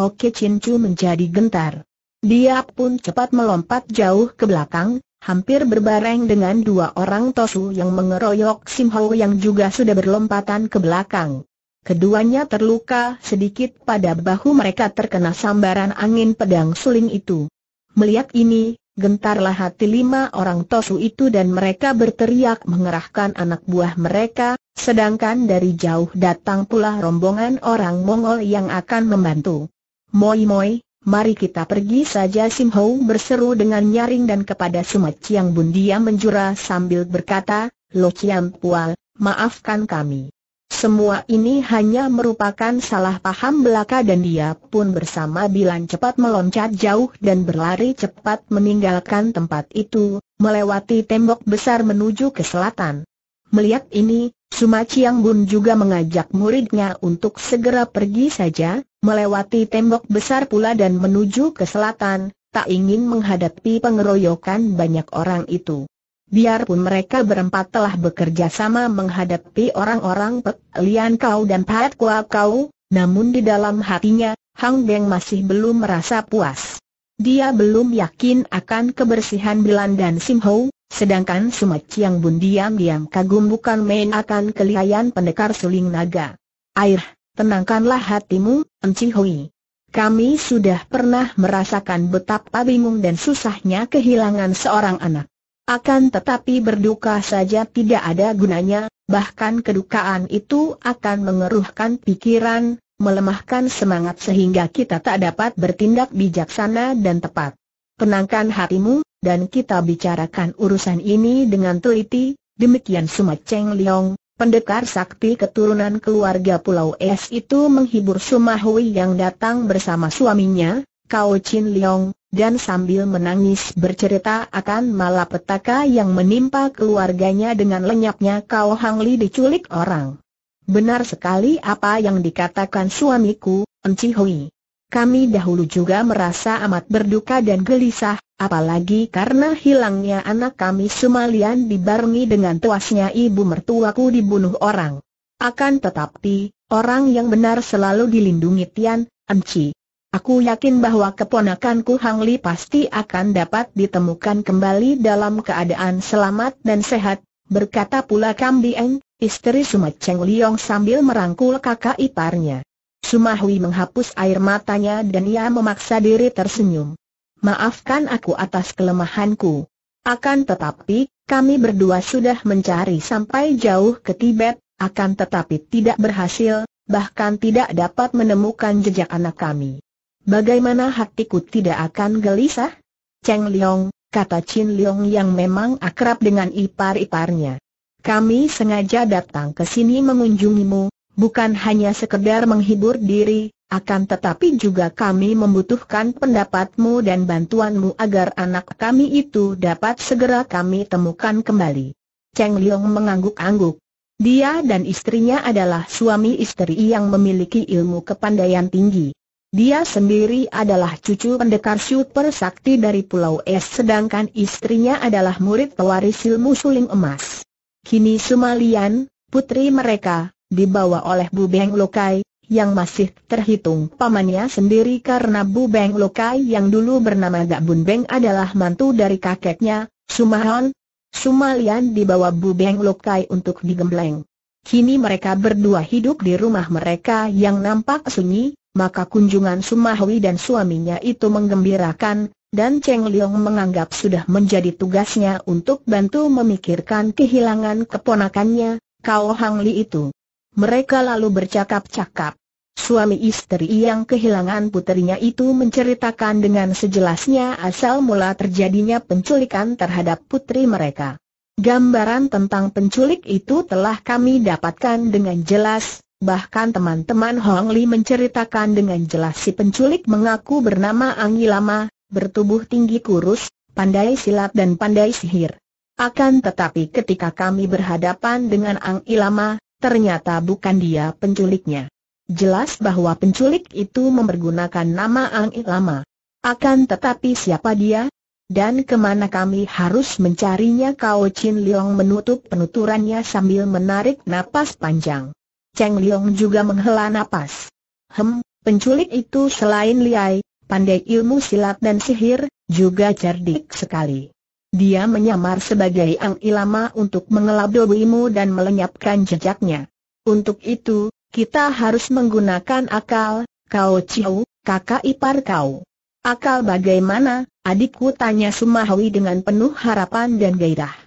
Oke Chin Chu menjadi gentar. Dia pun cepat melompat jauh ke belakang, hampir berbareng dengan dua orang Tosu yang mengeroyok Sim Hau yang juga sudah berlompatan ke belakang. Keduanya terluka sedikit pada bahu mereka terkena sambaran angin pedang suling itu. Melihat ini, gentarlah hati lima orang tosu itu dan mereka berteriak mengerahkan anak buah mereka, sedangkan dari jauh datang pula rombongan orang Mongol yang akan membantu. Moi moi, mari kita pergi saja Sim Hou berseru dengan nyaring dan kepada Sumat Chiang Bun dia menjura sambil berkata, Lo Chiang Pual, maafkan kami. Semua ini hanya merupakan salah paham belaka dan dia pun bersama Bilan cepat meloncat jauh dan berlari cepat meninggalkan tempat itu, melewati tembok besar menuju ke selatan. Melihat ini, Suma Chiang Bun juga mengajak muridnya untuk segera pergi saja, melewati tembok besar pula dan menuju ke selatan, tak ingin menghadapi pengeroyokan banyak orang itu. Biarpun mereka berempat telah bekerja sama menghadapi orang-orang Pek Lian Kau dan pahat Kua Kau, namun di dalam hatinya, Hang Beng masih belum merasa puas. Dia belum yakin akan kebersihan Bilan dan Sim Ho, sedangkan Sumat Chiang Bun diam-diam kagum bukan main akan kelihayan pendekar suling naga. Air, tenangkanlah hatimu, Enci Hui. Kami sudah pernah merasakan betapa bingung dan susahnya kehilangan seorang anak. Akan tetapi berduka saja tidak ada gunanya, bahkan kedukaan itu akan mengeruhkan pikiran, melemahkan semangat sehingga kita tak dapat bertindak bijaksana dan tepat. Tenangkan hatimu, dan kita bicarakan urusan ini dengan teliti, demikian Suma Cheng Leong, pendekar sakti keturunan keluarga Pulau Es itu menghibur Suma Hui yang datang bersama suaminya, Kao Chin Leong, dan sambil menangis bercerita akan malapetaka yang menimpa keluarganya dengan lenyapnya Kau Hang Li diculik orang. Benar sekali apa yang dikatakan suamiku, Enci Hui. Kami dahulu juga merasa amat berduka dan gelisah, apalagi karena hilangnya anak kami Sumalian dibarengi dengan tuasnya ibu mertuaku dibunuh orang. Akan tetapi, orang yang benar selalu dilindungi Tian, Enci. Aku yakin bahwa keponakanku Hang Li pasti akan dapat ditemukan kembali dalam keadaan selamat dan sehat, berkata pula Kam Bieng, istri Sumat Cheng Liong sambil merangkul kakak iparnya. Sumahui menghapus air matanya dan ia memaksa diri tersenyum. Maafkan aku atas kelemahanku. Akan tetapi, kami berdua sudah mencari sampai jauh ke Tibet, akan tetapi tidak berhasil, bahkan tidak dapat menemukan jejak anak kami. Bagaimana hatiku tidak akan gelisah? Cheng Liong, kata Chin Liong yang memang akrab dengan ipar-iparnya. Kami sengaja datang ke sini mengunjungimu, bukan hanya sekedar menghibur diri, akan tetapi juga kami membutuhkan pendapatmu dan bantuanmu agar anak kami itu dapat segera kami temukan kembali. Cheng Liong mengangguk-angguk. Dia dan istrinya adalah suami istri yang memiliki ilmu kepandaian tinggi. Dia sendiri adalah cucu pendekar super sakti dari Pulau Es sedangkan istrinya adalah murid pewaris ilmu suling emas. Kini Sumalian, putri mereka, dibawa oleh Bu Beng Lokai, yang masih terhitung pamannya sendiri karena Bu Beng Lokai yang dulu bernama Gak Bun Beng adalah mantu dari kakeknya, Sumahon. Sumalian dibawa Bu Beng Lokai untuk digembleng. Kini mereka berdua hidup di rumah mereka yang nampak sunyi, maka kunjungan Sumahwi dan suaminya itu menggembirakan, dan Cheng Liang menganggap sudah menjadi tugasnya untuk bantu memikirkan kehilangan keponakannya, Kao Hang Li itu. Mereka lalu bercakap-cakap. Suami istri yang kehilangan putrinya itu menceritakan dengan sejelasnya asal mula terjadinya penculikan terhadap putri mereka. Gambaran tentang penculik itu telah kami dapatkan dengan jelas, Bahkan teman-teman Hong Li menceritakan dengan jelas si penculik mengaku bernama Angi Lama, bertubuh tinggi kurus, pandai silat dan pandai sihir. Akan tetapi ketika kami berhadapan dengan Angi Lama, ternyata bukan dia penculiknya. Jelas bahwa penculik itu mempergunakan nama Angi Lama. Akan tetapi siapa dia? Dan kemana kami harus mencarinya Kao Chin Leong menutup penuturannya sambil menarik napas panjang. Cheng Liong juga menghela napas. Hem, penculik itu selain liai, pandai ilmu silat dan sihir, juga cerdik sekali. Dia menyamar sebagai Ang Ilama untuk mengelabuimu dan melenyapkan jejaknya. Untuk itu, kita harus menggunakan akal, kau Ciu, kakak ipar kau. Akal bagaimana, adikku tanya Sumahwi dengan penuh harapan dan gairah.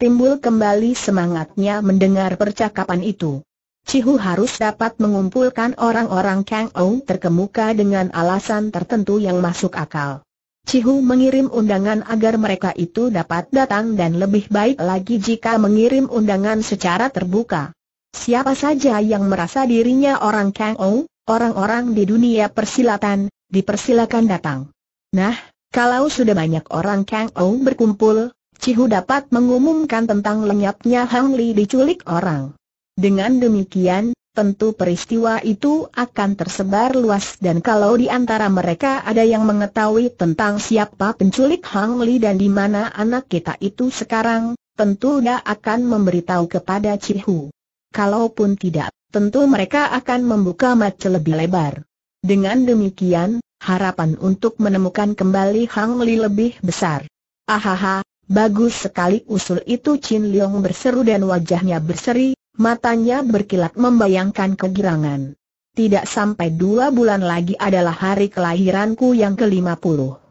Timbul kembali semangatnya mendengar percakapan itu. Cihu harus dapat mengumpulkan orang-orang Kang Ou terkemuka dengan alasan tertentu yang masuk akal. Cihu mengirim undangan agar mereka itu dapat datang dan lebih baik lagi jika mengirim undangan secara terbuka. Siapa saja yang merasa dirinya orang Kang Ou, orang-orang di dunia persilatan, dipersilakan datang. Nah, kalau sudah banyak orang Kang Ou berkumpul, Cihu dapat mengumumkan tentang lenyapnya Hang Li diculik orang. Dengan demikian, tentu peristiwa itu akan tersebar luas dan kalau di antara mereka ada yang mengetahui tentang siapa penculik Hang Li dan di mana anak kita itu sekarang, tentu dia akan memberitahu kepada Cihu. Kalaupun tidak, tentu mereka akan membuka mata lebih lebar. Dengan demikian, harapan untuk menemukan kembali Hang Li lebih besar. Ahaha, bagus sekali usul itu Chin Leong berseru dan wajahnya berseri, Matanya berkilat membayangkan kegirangan. Tidak sampai dua bulan lagi adalah hari kelahiranku yang ke-50.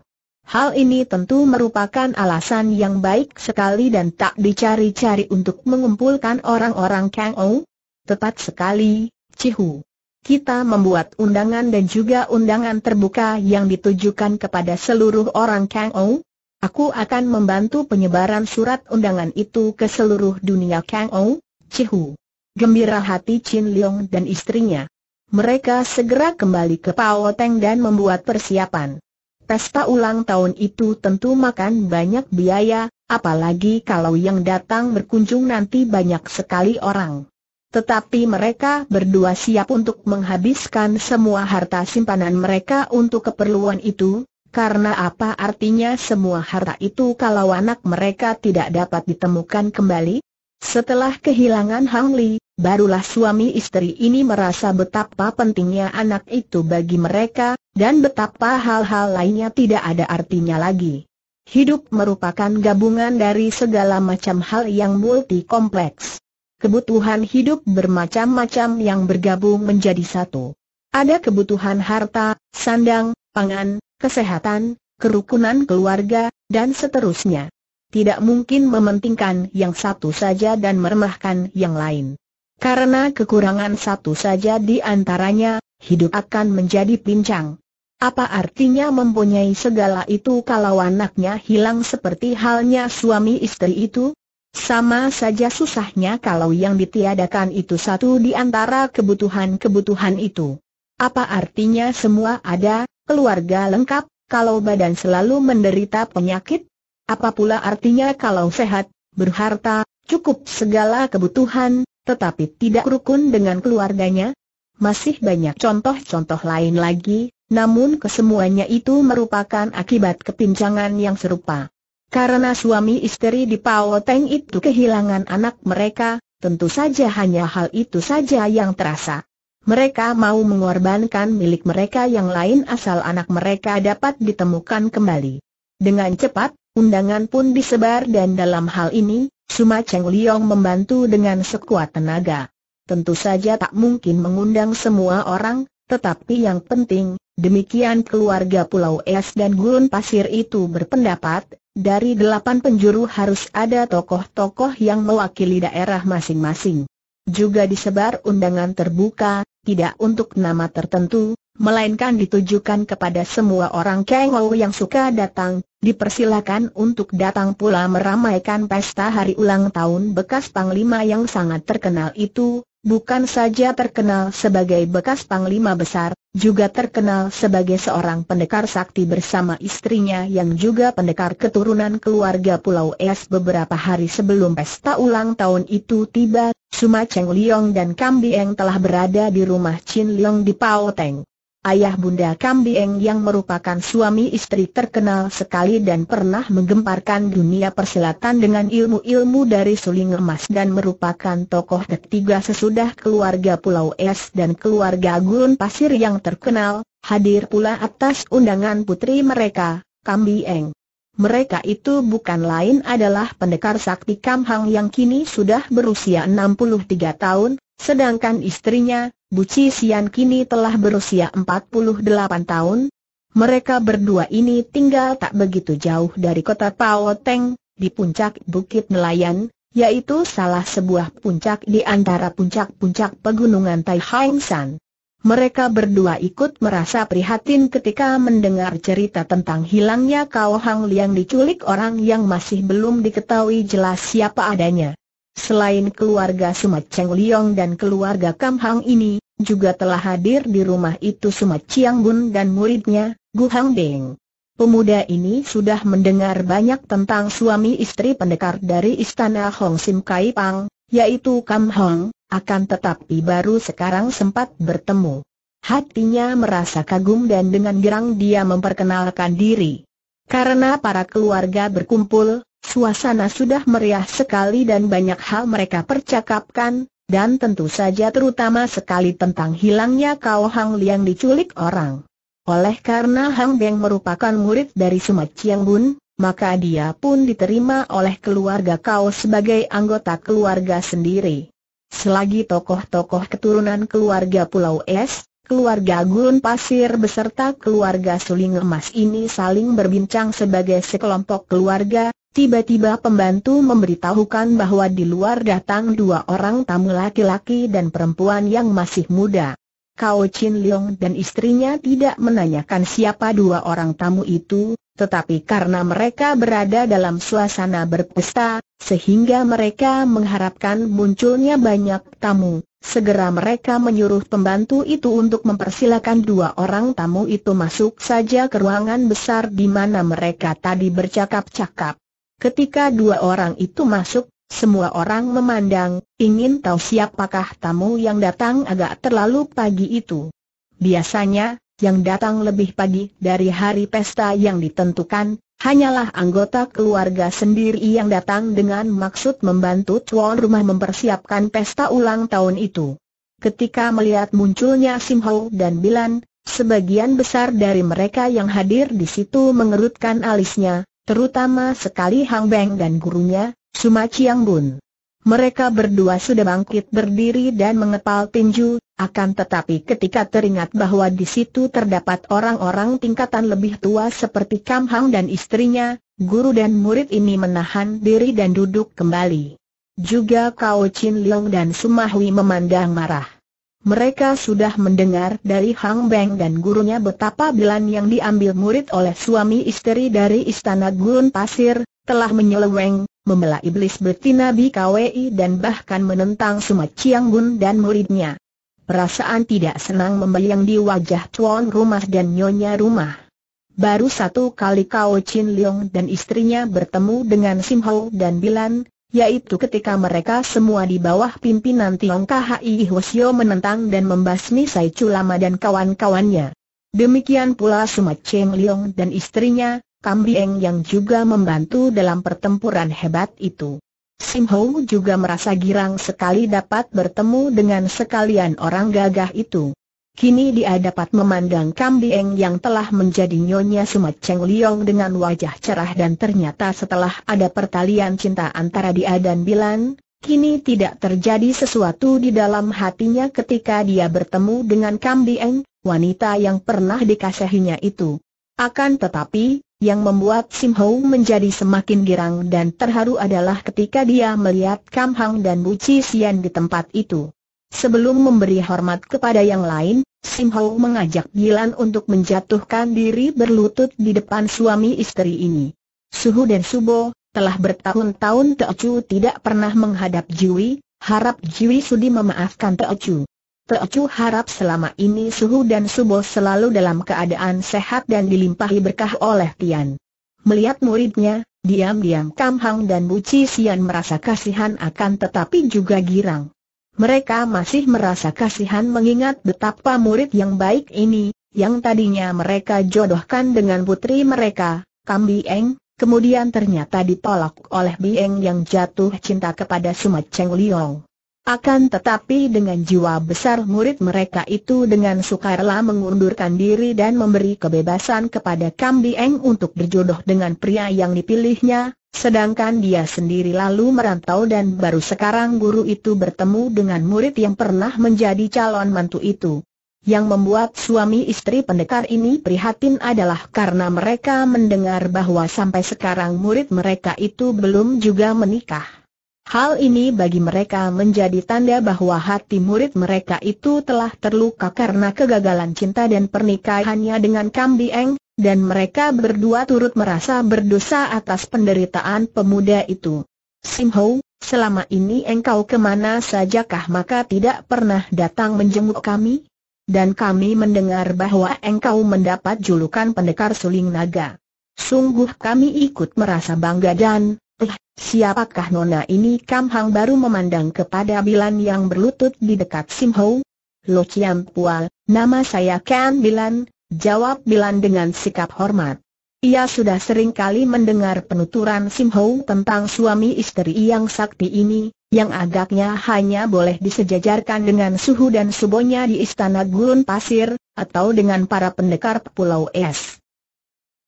Hal ini tentu merupakan alasan yang baik sekali dan tak dicari-cari untuk mengumpulkan orang-orang Kang Ou. Tepat sekali, Cihu. Kita membuat undangan dan juga undangan terbuka yang ditujukan kepada seluruh orang Kang Ou. Aku akan membantu penyebaran surat undangan itu ke seluruh dunia Kang Ou Cihu. Gembira hati Chin Leong dan istrinya. Mereka segera kembali ke Teng dan membuat persiapan. Pesta ulang tahun itu tentu makan banyak biaya, apalagi kalau yang datang berkunjung nanti banyak sekali orang. Tetapi mereka berdua siap untuk menghabiskan semua harta simpanan mereka untuk keperluan itu, karena apa artinya semua harta itu kalau anak mereka tidak dapat ditemukan kembali? Setelah kehilangan Hang Li, barulah suami istri ini merasa betapa pentingnya anak itu bagi mereka, dan betapa hal-hal lainnya tidak ada artinya lagi. Hidup merupakan gabungan dari segala macam hal yang multi kompleks. Kebutuhan hidup bermacam-macam yang bergabung menjadi satu. Ada kebutuhan harta, sandang, pangan, kesehatan, kerukunan keluarga, dan seterusnya tidak mungkin mementingkan yang satu saja dan meremahkan yang lain. Karena kekurangan satu saja di antaranya, hidup akan menjadi pincang. Apa artinya mempunyai segala itu kalau anaknya hilang seperti halnya suami istri itu? Sama saja susahnya kalau yang ditiadakan itu satu di antara kebutuhan-kebutuhan itu. Apa artinya semua ada, keluarga lengkap, kalau badan selalu menderita penyakit? Apa pula artinya kalau sehat, berharta, cukup segala kebutuhan, tetapi tidak rukun dengan keluarganya? Masih banyak contoh-contoh lain lagi, namun kesemuanya itu merupakan akibat kepincangan yang serupa. Karena suami istri di Pao Teng itu kehilangan anak mereka, tentu saja hanya hal itu saja yang terasa. Mereka mau mengorbankan milik mereka yang lain asal anak mereka dapat ditemukan kembali. Dengan cepat, Undangan pun disebar dan dalam hal ini, Suma Cheng Liong membantu dengan sekuat tenaga. Tentu saja tak mungkin mengundang semua orang, tetapi yang penting, demikian keluarga Pulau Es dan Gurun Pasir itu berpendapat, dari delapan penjuru harus ada tokoh-tokoh yang mewakili daerah masing-masing. Juga disebar undangan terbuka, tidak untuk nama tertentu, melainkan ditujukan kepada semua orang Kengou yang suka datang, dipersilakan untuk datang pula meramaikan pesta hari ulang tahun bekas Panglima yang sangat terkenal itu, bukan saja terkenal sebagai bekas Panglima besar, juga terkenal sebagai seorang pendekar sakti bersama istrinya yang juga pendekar keturunan keluarga Pulau Es beberapa hari sebelum pesta ulang tahun itu tiba, Suma Cheng Liong dan Kambieng telah berada di rumah Chin Liong di Pao Teng. Ayah Bunda Kambieng yang merupakan suami istri terkenal sekali dan pernah menggemparkan dunia persilatan dengan ilmu-ilmu dari suling emas dan merupakan tokoh ketiga sesudah keluarga Pulau Es dan keluarga Gurun Pasir yang terkenal, hadir pula atas undangan putri mereka, Kambieng. Mereka itu bukan lain adalah pendekar sakti Kamhang yang kini sudah berusia 63 tahun, sedangkan istrinya, Buci Sian kini telah berusia 48 tahun. Mereka berdua ini tinggal tak begitu jauh dari kota Teng, di puncak Bukit Nelayan, yaitu salah sebuah puncak di antara puncak-puncak pegunungan Tai Hang San. Mereka berdua ikut merasa prihatin ketika mendengar cerita tentang hilangnya Kao Hang Liang diculik orang yang masih belum diketahui jelas siapa adanya. Selain keluarga Sumat Cheng Liong dan keluarga Kam Hang ini, juga telah hadir di rumah itu Sumat Chiang Bun dan muridnya, Gu Hang Beng. Pemuda ini sudah mendengar banyak tentang suami istri pendekar dari istana Hong Sim Kai Pang, yaitu Kam Hong, akan tetapi baru sekarang sempat bertemu. Hatinya merasa kagum dan dengan gerang dia memperkenalkan diri. Karena para keluarga berkumpul, Suasana sudah meriah sekali dan banyak hal mereka percakapkan, dan tentu saja terutama sekali tentang hilangnya Kau Hang Liang diculik orang. Oleh karena Hang Beng merupakan murid dari Sumat Chiang Bun, maka dia pun diterima oleh keluarga Kau sebagai anggota keluarga sendiri. Selagi tokoh-tokoh keturunan keluarga Pulau Es, keluarga Gurun Pasir beserta keluarga Suling Emas ini saling berbincang sebagai sekelompok keluarga, Tiba-tiba pembantu memberitahukan bahwa di luar datang dua orang tamu laki-laki dan perempuan yang masih muda. Kau Chin Leong dan istrinya tidak menanyakan siapa dua orang tamu itu, tetapi karena mereka berada dalam suasana berpesta, sehingga mereka mengharapkan munculnya banyak tamu. Segera mereka menyuruh pembantu itu untuk mempersilakan dua orang tamu itu masuk saja ke ruangan besar di mana mereka tadi bercakap-cakap. Ketika dua orang itu masuk, semua orang memandang, ingin tahu siapakah tamu yang datang agak terlalu pagi itu. Biasanya, yang datang lebih pagi dari hari pesta yang ditentukan, hanyalah anggota keluarga sendiri yang datang dengan maksud membantu tuan rumah mempersiapkan pesta ulang tahun itu. Ketika melihat munculnya Sim Ho dan Bilan, sebagian besar dari mereka yang hadir di situ mengerutkan alisnya, terutama sekali Hang Beng dan gurunya, Suma Chiang Bun. Mereka berdua sudah bangkit berdiri dan mengepal tinju, akan tetapi ketika teringat bahwa di situ terdapat orang-orang tingkatan lebih tua seperti Kam Hang dan istrinya, guru dan murid ini menahan diri dan duduk kembali. Juga Kao Chin Leong dan Sumahui memandang marah. Mereka sudah mendengar dari Hang Beng dan gurunya betapa bilan yang diambil murid oleh suami istri dari Istana Gurun Pasir, telah menyeleweng, membela iblis betina BKWI dan bahkan menentang Suma Chiang Bun dan muridnya. Perasaan tidak senang membayang di wajah tuan rumah dan nyonya rumah. Baru satu kali kau Chin Leong dan istrinya bertemu dengan Sim Ho dan Bilan, yaitu ketika mereka semua di bawah pimpinan Tiong Khi Hwasyo menentang dan membasmi Sai Chulama dan kawan-kawannya. Demikian pula Suma Cheng Leong dan istrinya, Kam Bieng yang juga membantu dalam pertempuran hebat itu. Sim Ho juga merasa girang sekali dapat bertemu dengan sekalian orang gagah itu. Kini dia dapat memandang kambing yang telah menjadi nyonya Sumat Cheng Liong dengan wajah cerah dan ternyata setelah ada pertalian cinta antara dia dan Bilan, kini tidak terjadi sesuatu di dalam hatinya ketika dia bertemu dengan kambing wanita yang pernah dikasihinya itu. Akan tetapi, yang membuat Sim Ho menjadi semakin girang dan terharu adalah ketika dia melihat Kam Hang dan Bu Chi Sian di tempat itu. Sebelum memberi hormat kepada yang lain, Sim Hau mengajak Gilan untuk menjatuhkan diri berlutut di depan suami istri ini. Suhu dan Subo, telah bertahun-tahun Teocu tidak pernah menghadap Jiwi, harap Jiwi sudi memaafkan Teocu. Teocu harap selama ini Suhu dan Subo selalu dalam keadaan sehat dan dilimpahi berkah oleh Tian. Melihat muridnya, diam-diam Kam Hang dan Bu Ci Sian merasa kasihan akan tetapi juga girang. Mereka masih merasa kasihan mengingat betapa murid yang baik ini, yang tadinya mereka jodohkan dengan putri mereka, kambi eng, kemudian ternyata ditolak oleh Bieng yang jatuh cinta kepada Sumat Cheng Liong. Akan tetapi dengan jiwa besar murid mereka itu dengan sukarela mengundurkan diri dan memberi kebebasan kepada Kam Dieng untuk berjodoh dengan pria yang dipilihnya, sedangkan dia sendiri lalu merantau dan baru sekarang guru itu bertemu dengan murid yang pernah menjadi calon mantu itu. Yang membuat suami istri pendekar ini prihatin adalah karena mereka mendengar bahwa sampai sekarang murid mereka itu belum juga menikah. Hal ini bagi mereka menjadi tanda bahwa hati murid mereka itu telah terluka karena kegagalan cinta dan pernikahannya dengan Kambieng, dan mereka berdua turut merasa berdosa atas penderitaan pemuda itu. Simho, selama ini engkau kemana sajakah maka tidak pernah datang menjenguk kami? Dan kami mendengar bahwa engkau mendapat julukan pendekar suling naga. Sungguh kami ikut merasa bangga dan Eh, siapakah nona ini Kam Hang baru memandang kepada Bilan yang berlutut di dekat Sim Ho? Lo Chiam Pual, nama saya Kan Bilan, jawab Bilan dengan sikap hormat. Ia sudah sering kali mendengar penuturan Sim Ho tentang suami istri yang sakti ini, yang agaknya hanya boleh disejajarkan dengan suhu dan subonya di istana gurun pasir, atau dengan para pendekar pulau es.